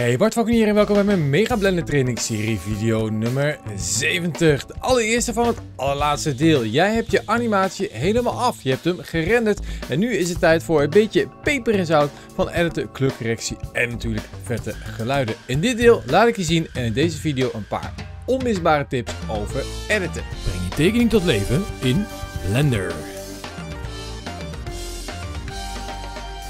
Hey Bart hier en welkom bij mijn Mega Blender Training Serie video nummer 70. De allereerste van het allerlaatste deel. Jij hebt je animatie helemaal af. Je hebt hem gerenderd en nu is het tijd voor een beetje peper en zout van editen, kleurcorrectie en natuurlijk vette geluiden. In dit deel laat ik je zien en in deze video een paar onmisbare tips over editen. Breng je tekening tot leven in Blender.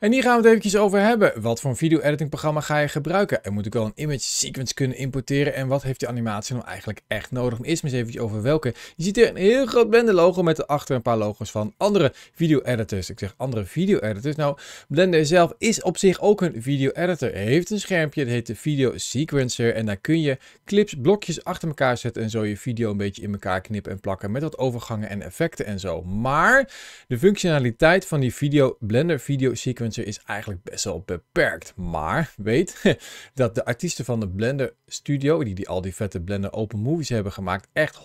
En hier gaan we het eventjes over hebben. Wat voor een video editing programma ga je gebruiken? En moet ik wel een image sequence kunnen importeren? En wat heeft die animatie nou eigenlijk echt nodig? eerst maar eens eventjes over welke. Je ziet hier een heel groot blender logo met erachter een paar logos van andere video editors. Ik zeg andere video editors. Nou, Blender zelf is op zich ook een video editor. Hij heeft een schermpje, dat heet de video sequencer. En daar kun je clips, blokjes achter elkaar zetten en zo je video een beetje in elkaar knippen en plakken met wat overgangen en effecten en zo. Maar de functionaliteit van die video Blender video sequencer is eigenlijk best wel beperkt. Maar weet dat de artiesten van de Blender Studio, die, die al die vette Blender Open Movies hebben gemaakt, echt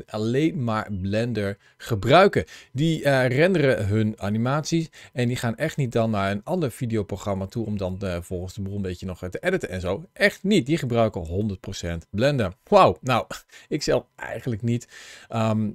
100% alleen maar Blender gebruiken. Die eh, renderen hun animaties en die gaan echt niet dan naar een ander videoprogramma toe om dan uh, volgens de boel een beetje nog te editen en zo. Echt niet. Die gebruiken 100% Blender. Wauw. Nou, ik zelf eigenlijk niet. Ehm,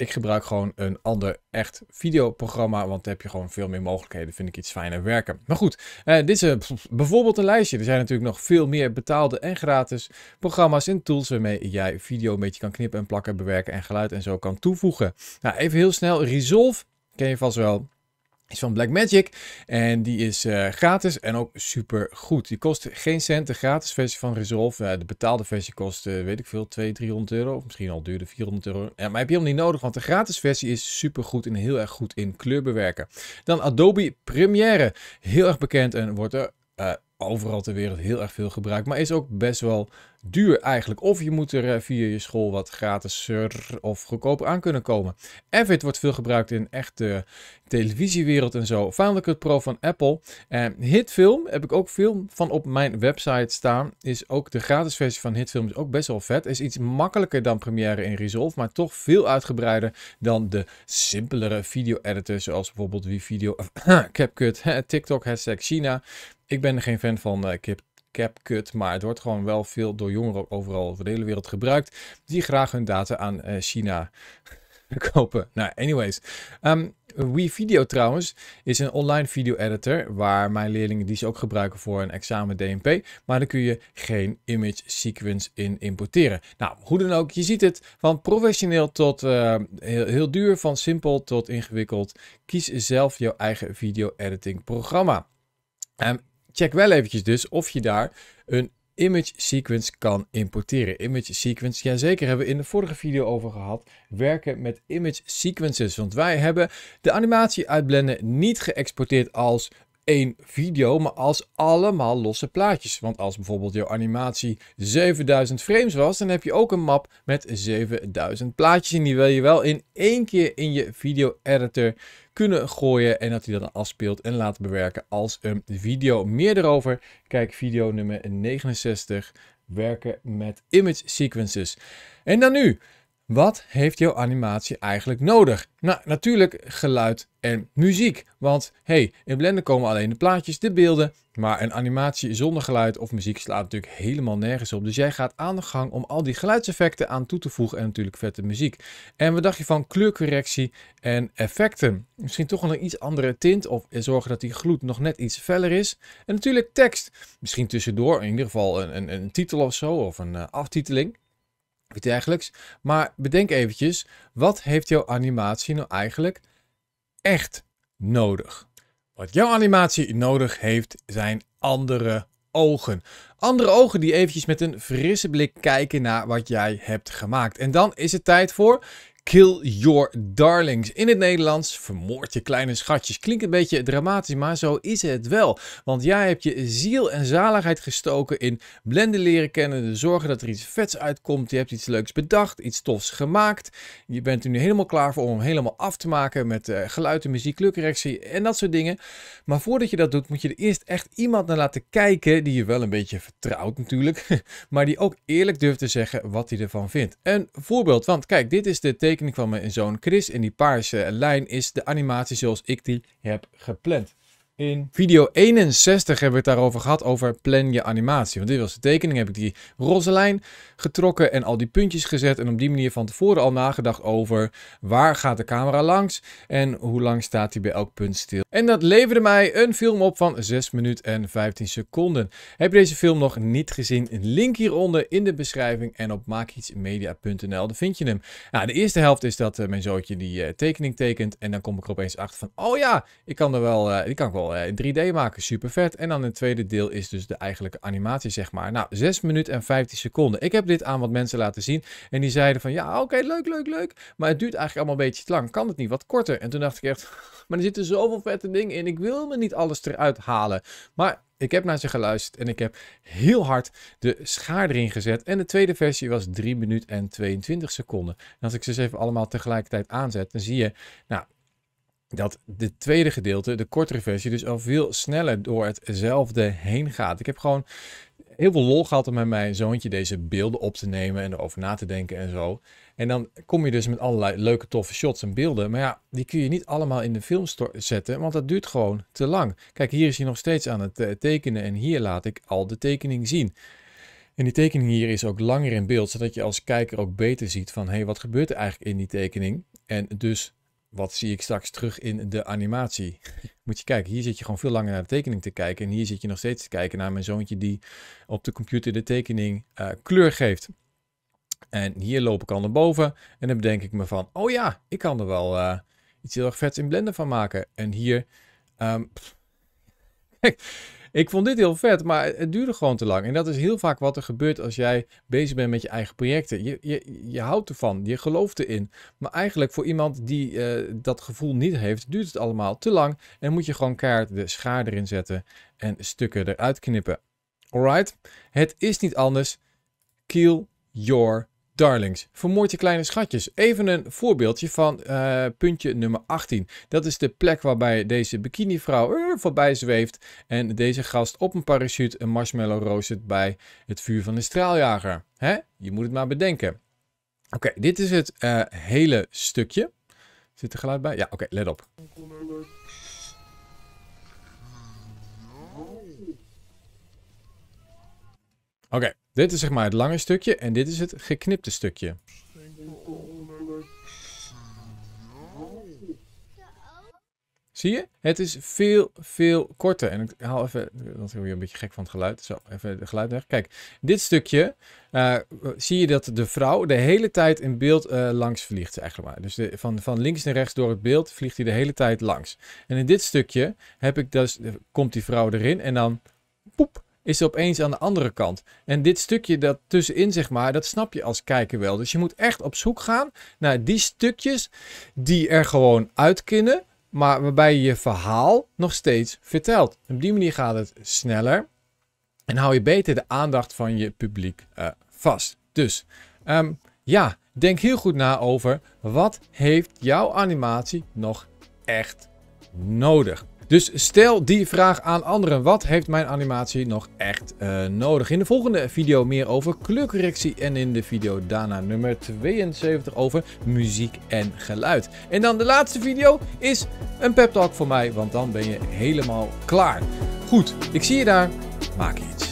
ik gebruik gewoon een ander echt videoprogramma, want dan heb je gewoon veel meer mogelijkheden. Vind ik iets fijner werken. Maar goed, eh, dit is eh, bijvoorbeeld een lijstje. Er zijn natuurlijk nog veel meer betaalde en gratis programma's en tools waarmee jij video een beetje kan knippen en plakken, bewerken en geluid en zo kan toevoegen. Nou, even heel snel, Resolve ken je vast wel is van Blackmagic. En die is eh, gratis en ook super goed. Die kost geen cent. De gratis versie van Resolve. de betaalde versie kost, eh, weet ik veel, 200, 300 euro. Of misschien al duurder, 400 euro. Ja, maar heb je hem niet nodig, want de gratis versie is super goed en heel erg goed in kleur bewerken. Dan Adobe Premiere. Heel erg bekend en wordt er eh, overal ter wereld heel erg veel gebruikt. Maar is ook best wel duur eigenlijk. Of je moet er eh, via je school wat gratis of goedkoper aan kunnen komen. Avid wordt veel gebruikt in echte televisiewereld en zo. Founding Cut Pro van Apple. En Hitfilm heb ik ook veel van op mijn website staan. Is ook de gratis versie van Hitfilm is ook best wel vet. Is iets makkelijker dan Premiere in Resolve, maar toch veel uitgebreider dan de simpelere video-editors zoals bijvoorbeeld video CapCut, TikTok, hashtag China. Ik ben geen fan van. Eh, ik maar het wordt gewoon wel veel door jongeren overal over de hele wereld gebruikt die graag hun data aan eh, China kopen. Nou, anyways. Um, WeVideo trouwens is een online video editor waar mijn leerlingen die ze ook gebruiken voor een examen DMP. Maar dan kun je geen image sequence in importeren. Nou, hoe dan ook, je ziet het van professioneel tot eh, heel, duur, van simpel tot ingewikkeld. Kies zelf jouw eigen video editing programma. Um, check wel eventjes dus of je daar een image sequence kan importeren. Image sequence, ja zeker, hebben we in de vorige video over gehad. Werken met image sequences, want wij hebben de animatie uitblenden niet geëxporteerd als één video, maar als allemaal losse plaatjes. Want als bijvoorbeeld jouw animatie 7000 frames was, dan heb je ook een map met 7000 plaatjes. En die wil je wel in één keer in je video editor kunnen gooien en dat hij dat dan afspeelt en laat bewerken als een video. Meer erover, kijk video nummer 69, werken met image sequences. En dan nu... Wat heeft jouw animatie eigenlijk nodig? Nou, natuurlijk geluid en muziek. Want hey, in Blender komen alleen de plaatjes, de beelden. Maar een animatie zonder geluid of muziek slaat natuurlijk helemaal nergens op. Dus jij gaat aan de gang om al die geluidseffecten aan toe te voegen en natuurlijk vette muziek. En wat dacht je van kleurcorrectie en effecten? Misschien toch een iets andere tint of zorgen dat die gloed nog net iets feller is. En natuurlijk tekst. Misschien tussendoor in ieder geval een, een, een titel of zo of een eh, aftiteling iets Maar bedenk eventjes, wat heeft jouw animatie nou eigenlijk echt nodig? Wat jouw animatie nodig heeft, zijn andere ogen. Andere ogen die eventjes met een frisse blik kijken naar wat jij hebt gemaakt. En dan is het tijd voor Kill Your Darlings. In het Nederlands, vermoord je kleine schatjes. Klinkt een beetje dramatisch, maar zo is het wel. Want jij hebt je ziel en zaligheid gestoken in blenden leren kennen, zorgen dat er iets vets uitkomt. Je hebt iets leuks bedacht, iets tofs gemaakt. Je bent er nu helemaal klaar voor om hem helemaal af te maken met eh, geluiden muziek, klukcorrectie en dat soort dingen. Maar voordat je dat doet, moet je er eerst echt iemand naar laten kijken die je wel een beetje vertrouwt natuurlijk, maar die ook eerlijk durft te zeggen wat hij ervan vindt. Een voorbeeld, want kijk, dit is de tekening tekening van mijn zoon Chris. En die paarse lijn is de animatie zoals ik die heb gepland. In video 61 hebben we het daarover gehad, over plan je animatie. Want dit was de tekening, heb ik die roze lijn getrokken en al die puntjes gezet. En op die manier van tevoren al nagedacht over waar gaat de camera langs en hoe lang staat hij bij elk punt stil. En dat leverde mij een film op van 6 minuten en 15 seconden. Heb je deze film nog niet gezien? link hieronder in de beschrijving en op maakietsmedia.nl, daar vind je hem. Nou, de eerste helft is dat eh, mijn zootje die eh, tekening tekent en dan kom ik er opeens achter van, oh ja, ik kan er wel, eh, die kan ik wel eh, in 3D maken, super vet. En dan het tweede deel is dus de eigenlijke animatie, zeg maar. Nou, 6 minuten en 15 seconden. Ik heb dit aan wat mensen laten zien en die zeiden van, ja, oké, leuk, leuk, leuk. Maar het duurt eigenlijk allemaal een beetje te lang. Kan het niet wat korter? En toen dacht ik echt, maar er zitten zoveel vette dingen in. Ik wil me niet alles eruit halen. Maar ik heb naar ze geluisterd en ik heb heel hard de schaar erin gezet. En de tweede versie was 3 minuten en 22 seconden. En als ik ze eens even allemaal tegelijkertijd aanzet, dan zie je, nou, dat de tweede gedeelte, de kortere versie, dus al veel sneller door hetzelfde heen gaat. Ik heb gewoon heel veel lol gehad om met mijn zoontje deze beelden op te nemen en erover na te denken en zo. En dan kom je dus met allerlei leuke toffe shots en beelden. Maar ja, die kun je niet allemaal in de film zetten, want dat duurt gewoon te lang. Kijk, hier is hij nog steeds aan het eh, tekenen en hier laat ik al de tekening zien. En die tekening hier is ook langer in beeld, zodat je als kijker ook beter ziet van hé, hey, wat gebeurt er eigenlijk in die tekening? En dus wat zie ik straks terug in de animatie? Moet je kijken, hier zit je gewoon veel langer naar de tekening te kijken. En hier zit je nog steeds te kijken naar mijn zoontje die op de computer de tekening eh, kleur geeft. En hier loop ik al naar boven en dan bedenk ik me van, oh ja, ik kan er wel eh, iets heel erg vets in Blender van maken. En hier, kijk, ehm, Ik vond dit heel vet, maar het duurde gewoon te lang. En dat is heel vaak wat er gebeurt als jij bezig bent met je eigen projecten. Je, je, je houdt ervan, je gelooft erin. Maar eigenlijk voor iemand die eh, dat gevoel niet heeft, duurt het allemaal te lang. En moet je gewoon kaart de schaar erin zetten en stukken eruit knippen. Alright? Het is niet anders. Kill your Darlings, vermoord je kleine schatjes. Even een voorbeeldje van eh, puntje nummer 18. Dat is de plek waarbij deze bikinivrouw uh, voorbij zweeft en deze gast op een parachute een marshmallow roostert bij het vuur van de straaljager. Hè? Je moet het maar bedenken. Oké, dit is het eh, hele stukje. Zit er geluid bij? Ja, oké, let op. Oké, dit is zeg maar het lange stukje en dit is het geknipte stukje. Zie je? Het is veel, veel korter. En ik haal even, want ik word weer een beetje gek van het geluid. Zo, even het geluid weg. Kijk, dit stukje eh, zie je dat de vrouw de hele tijd in beeld eh, langs vliegt, eigenlijk maar. Dus van, van links naar rechts door het beeld vliegt hij de hele tijd langs. En in dit stukje heb ik dus, eh, komt die vrouw erin en dan is ze opeens aan de andere kant. En dit stukje dat tussenin, zeg maar, dat snap je als kijker wel. Dus je moet echt op zoek gaan naar die stukjes die er gewoon uitkinnen, maar waarbij je je verhaal nog steeds vertelt. Op die manier gaat het sneller en hou je beter de aandacht van je publiek eh, vast. Dus ehm, ja, denk heel goed na over wat heeft jouw animatie nog echt nodig. Dus stel die vraag aan anderen. Wat heeft mijn animatie nog echt eh, nodig? In de volgende video meer over kleurcorrectie en in de video daarna nummer 72 over muziek en geluid. En dan de laatste video is een pep talk voor mij, want dan ben je helemaal klaar. Goed, ik zie je daar. Maak iets.